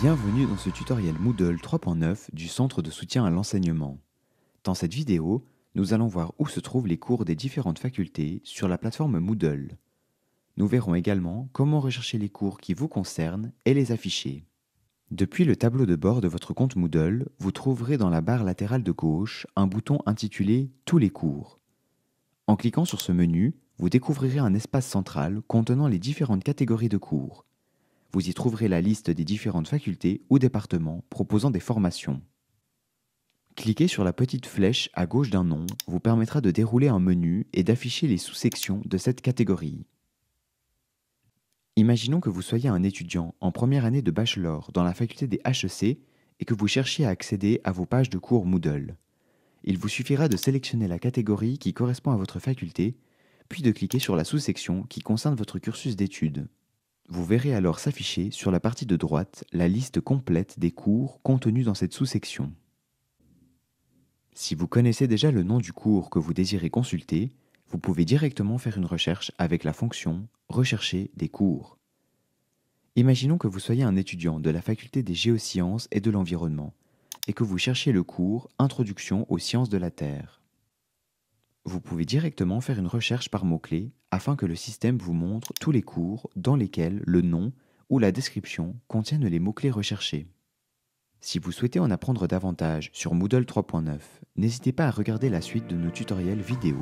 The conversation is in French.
Bienvenue dans ce tutoriel Moodle 3.9 du Centre de soutien à l'enseignement. Dans cette vidéo, nous allons voir où se trouvent les cours des différentes facultés sur la plateforme Moodle. Nous verrons également comment rechercher les cours qui vous concernent et les afficher. Depuis le tableau de bord de votre compte Moodle, vous trouverez dans la barre latérale de gauche un bouton intitulé Tous les cours. En cliquant sur ce menu, vous découvrirez un espace central contenant les différentes catégories de cours. Vous y trouverez la liste des différentes facultés ou départements proposant des formations. Cliquer sur la petite flèche à gauche d'un nom vous permettra de dérouler un menu et d'afficher les sous-sections de cette catégorie. Imaginons que vous soyez un étudiant en première année de bachelor dans la faculté des HEC et que vous cherchiez à accéder à vos pages de cours Moodle. Il vous suffira de sélectionner la catégorie qui correspond à votre faculté, puis de cliquer sur la sous-section qui concerne votre cursus d'études. Vous verrez alors s'afficher sur la partie de droite la liste complète des cours contenus dans cette sous-section. Si vous connaissez déjà le nom du cours que vous désirez consulter, vous pouvez directement faire une recherche avec la fonction Rechercher des cours. Imaginons que vous soyez un étudiant de la faculté des géosciences et de l'environnement et que vous cherchiez le cours Introduction aux sciences de la Terre vous pouvez directement faire une recherche par mots-clés afin que le système vous montre tous les cours dans lesquels le nom ou la description contiennent les mots-clés recherchés. Si vous souhaitez en apprendre davantage sur Moodle 3.9, n'hésitez pas à regarder la suite de nos tutoriels vidéo.